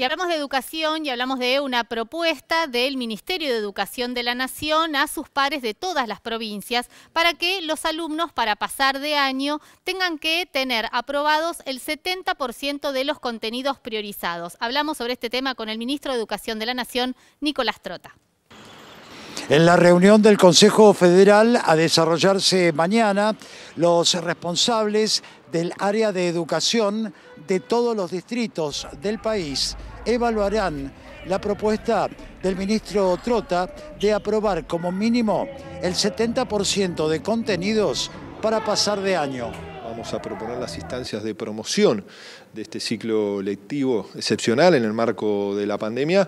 Y hablamos de educación y hablamos de una propuesta del Ministerio de Educación de la Nación a sus pares de todas las provincias para que los alumnos para pasar de año tengan que tener aprobados el 70% de los contenidos priorizados. Hablamos sobre este tema con el Ministro de Educación de la Nación, Nicolás Trota. En la reunión del Consejo Federal a desarrollarse mañana, los responsables del área de educación de todos los distritos del país evaluarán la propuesta del ministro Trota de aprobar como mínimo el 70% de contenidos para pasar de año. Vamos a proponer las instancias de promoción de este ciclo lectivo excepcional en el marco de la pandemia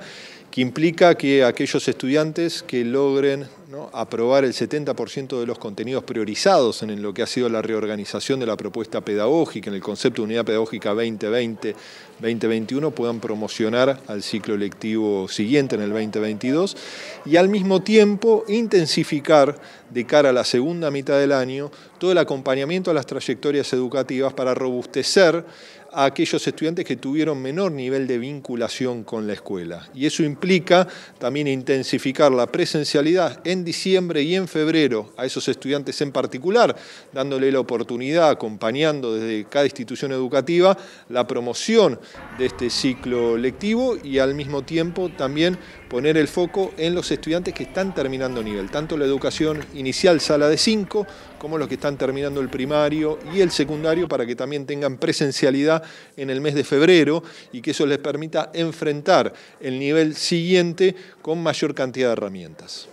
que implica que aquellos estudiantes que logren aprobar el 70% de los contenidos priorizados en lo que ha sido la reorganización de la propuesta pedagógica, en el concepto de unidad pedagógica 2020-2021, puedan promocionar al ciclo lectivo siguiente en el 2022 y al mismo tiempo intensificar de cara a la segunda mitad del año todo el acompañamiento a las trayectorias educativas para robustecer a aquellos estudiantes que tuvieron menor nivel de vinculación con la escuela. Y eso implica también intensificar la presencialidad en diciembre y en febrero a esos estudiantes en particular, dándole la oportunidad, acompañando desde cada institución educativa la promoción de este ciclo lectivo y al mismo tiempo también poner el foco en los estudiantes que están terminando nivel, tanto la educación inicial sala de 5 como los que están terminando el primario y el secundario para que también tengan presencialidad en el mes de febrero y que eso les permita enfrentar el nivel siguiente con mayor cantidad de herramientas.